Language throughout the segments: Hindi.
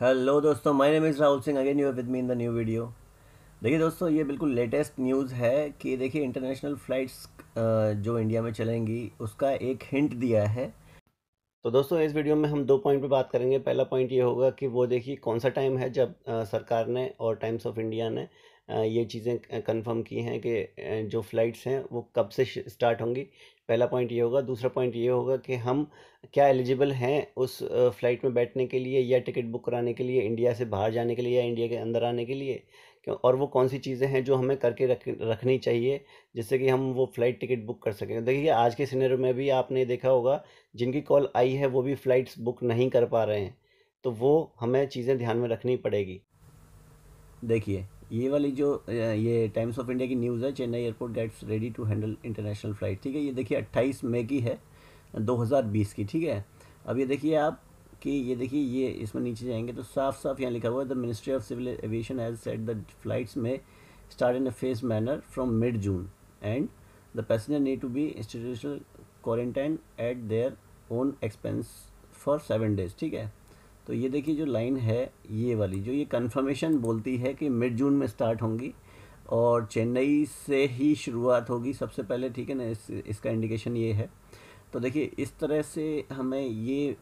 हेलो दोस्तों my name is Rahul Singh again you with me in the new video देखिए दोस्तों ये बिल्कुल लेटेस्ट न्यूज़ है कि देखिए इंटरनेशनल फ़्लाइट्स जो इंडिया में चलेंगी उसका एक हिंट दिया है तो दोस्तों इस वीडियो में हम दो पॉइंट पे बात करेंगे पहला पॉइंट ये होगा कि वो देखिए कौन सा टाइम है जब सरकार ने और टाइम्स ऑफ इंडिया ने ये चीज़ें कंफर्म की हैं कि जो फ़्लाइट्स हैं वो कब से स्टार्ट होंगी पहला पॉइंट ये होगा दूसरा पॉइंट ये होगा कि हम क्या एलिजिबल हैं उस फ़्लाइट में बैठने के लिए या टिकट बुक कराने के लिए इंडिया से बाहर जाने के लिए या इंडिया के अंदर आने के लिए क्यों और वो कौन सी चीज़ें हैं जो हमें करके रख रखनी चाहिए जिससे कि हम वो फ़्लाइट टिकट बुक कर सकें देखिए आज के सिनेरियो में भी आपने देखा होगा जिनकी कॉल आई है वो भी फ़्लाइट्स बुक नहीं कर पा रहे हैं तो वो हमें चीज़ें ध्यान में रखनी पड़ेगी देखिए ये वाली जो ये टाइम्स ऑफ इंडिया की न्यूज़ है Chennai airport gets ready to handle international flight ठीक है ये देखिए अट्ठाईस मई की है 2020 की ठीक है अब ये देखिए आप कि ये देखिए ये इसमें नीचे जाएंगे तो साफ साफ यहाँ लिखा हुआ है the ministry of civil aviation has set the flights में start in a phase manner from mid June and the passenger need to be institutional quarantine at their own expense for seven days ठीक है तो ये देखिए जो लाइन है ये वाली जो ये कन्फर्मेशन बोलती है कि मिड जून में स्टार्ट होंगी और चेन्नई से ही शुरुआत होगी सबसे पहले ठीक है ना इस इसका इंडिकेशन ये है तो देखिए इस तरह से हमें ये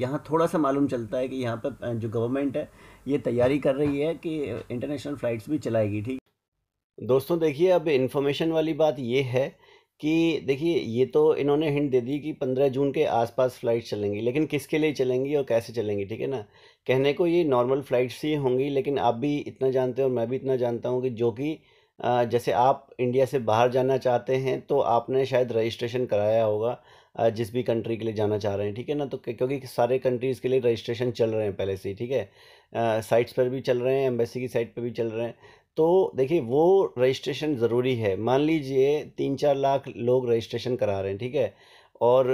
यहाँ थोड़ा सा मालूम चलता है कि यहाँ पर जो गवर्नमेंट है ये तैयारी कर रही है कि इंटरनेशनल फ़्लाइट्स भी चलाएगी ठीक दोस्तों देखिए अब इन्फॉर्मेशन वाली बात ये है कि देखिए ये तो इन्होंने हिंट दे दी कि पंद्रह जून के आसपास फ़्लाइट चलेंगी लेकिन किसके लिए चलेंगी और कैसे चलेंगी ठीक है ना कहने को ये नॉर्मल फ़्लाइट्स ही होंगी लेकिन आप भी इतना जानते हो और मैं भी इतना जानता हूँ कि जो कि जैसे आप इंडिया से बाहर जाना चाहते हैं तो आपने शायद रजिस्ट्रेशन कराया होगा जिस भी कंट्री के लिए जाना चाह रहे हैं ठीक है ना तो क्योंकि सारे कंट्रीज़ के लिए रजिस्ट्रेशन चल रहे हैं पहले से ही ठीक है साइट्स पर भी चल रहे हैं एम्बेसी की साइट पर भी चल रहे हैं तो देखिए वो रजिस्ट्रेशन ज़रूरी है मान लीजिए तीन चार लाख लोग रजिस्ट्रेशन करा रहे हैं ठीक है और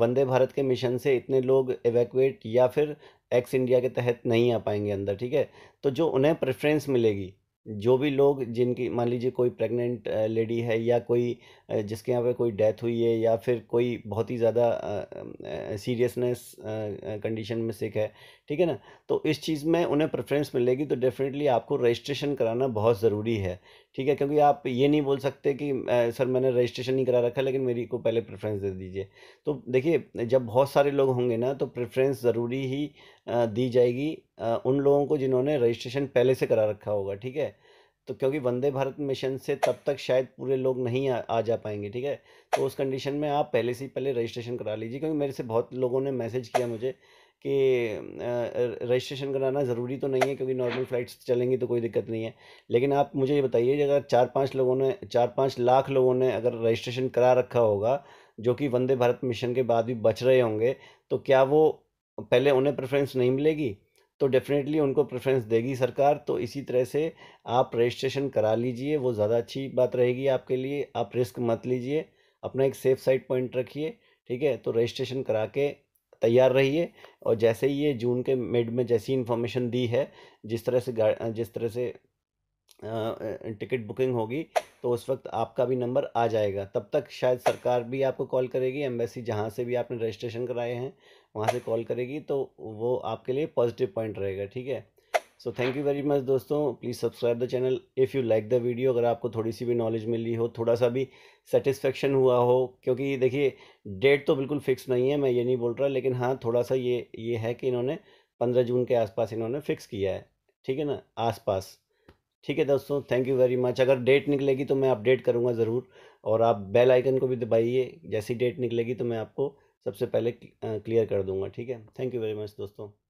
वंदे भारत के मिशन से इतने लोग एवैक्यूएट या फिर एक्स इंडिया के तहत नहीं आ पाएंगे अंदर ठीक है तो जो उन्हें प्रेफरेंस मिलेगी जो भी लोग जिनकी मान लीजिए कोई प्रेग्नेंट लेडी है या कोई जिसके यहाँ पे कोई डेथ हुई है या फिर कोई बहुत ही ज़्यादा सीरियसनेस कंडीशन में सिक है ठीक है ना तो इस चीज़ में उन्हें प्रेफरेंस मिलेगी तो डेफिनेटली आपको रजिस्ट्रेशन कराना बहुत ज़रूरी है ठीक है क्योंकि आप ये नहीं बोल सकते कि आ, सर मैंने रजिस्ट्रेशन नहीं करा रखा लेकिन मेरी को पहले प्रेफरेंस दे दीजिए तो देखिए जब बहुत सारे लोग होंगे ना तो प्रेफरेंस ज़रूरी ही आ, दी जाएगी उन लोगों को जिन्होंने रजिस्ट्रेशन पहले से करा रखा होगा ठीक है तो क्योंकि वंदे भारत मिशन से तब तक शायद पूरे लोग नहीं आ, आ जा पाएंगे ठीक है तो उस कंडीशन में आप पहले से ही पहले रजिस्ट्रेशन करा लीजिए क्योंकि मेरे से बहुत लोगों ने मैसेज किया मुझे कि रजिस्ट्रेशन कराना ज़रूरी तो नहीं है क्योंकि नॉर्मल फ़्लाइट्स चलेंगी तो कोई दिक्कत नहीं है लेकिन आप मुझे ये बताइए अगर चार पाँच लोगों ने चार पाँच लाख लोगों ने अगर रजिस्ट्रेशन करा रखा होगा जो कि वंदे भारत मिशन के बाद भी बच रहे होंगे तो क्या वो पहले उन्हें प्रेफरेंस नहीं मिलेगी तो डेफ़िनेटली उनको प्रेफरेंस देगी सरकार तो इसी तरह से आप रजिस्ट्रेशन करा लीजिए वो ज़्यादा अच्छी बात रहेगी आपके लिए आप रिस्क मत लीजिए अपना एक सेफ साइड पॉइंट रखिए ठीक है तो रजिस्ट्रेशन करा के तैयार रहिए और जैसे ही ये जून के मिड में जैसी इन्फॉर्मेशन दी है जिस तरह से जिस तरह से टिकट बुकिंग होगी तो उस वक्त आपका भी नंबर आ जाएगा तब तक शायद सरकार भी आपको कॉल करेगी एम्बेसी जहाँ से भी आपने रजिस्ट्रेशन कराए हैं वहाँ से कॉल करेगी तो वो आपके लिए पॉजिटिव पॉइंट रहेगा ठीक है so thank you very much दोस्तों please subscribe the channel if you like the video अगर आपको थोड़ी सी भी नॉलेज मिली हो थोड़ा सा भी सेटिस्फेक्शन हुआ हो क्योंकि देखिए डेट तो बिल्कुल फिक्स नहीं है मैं ये नहीं बोल रहा लेकिन हाँ थोड़ा सा ये ये है कि इन्होंने पंद्रह जून के आसपास इन्होंने फ़िक्स किया है ठीक है ना आसपास ठीक है दोस्तों थैंक यू वेरी मच अगर डेट निकलेगी तो मैं अपडेट करूँगा ज़रूर और आप बेल आइकन को भी दबाइए जैसी डेट निकलेगी तो मैं आपको सबसे पहले क्लियर कर दूँगा ठीक है थैंक यू वेरी मच दोस्तों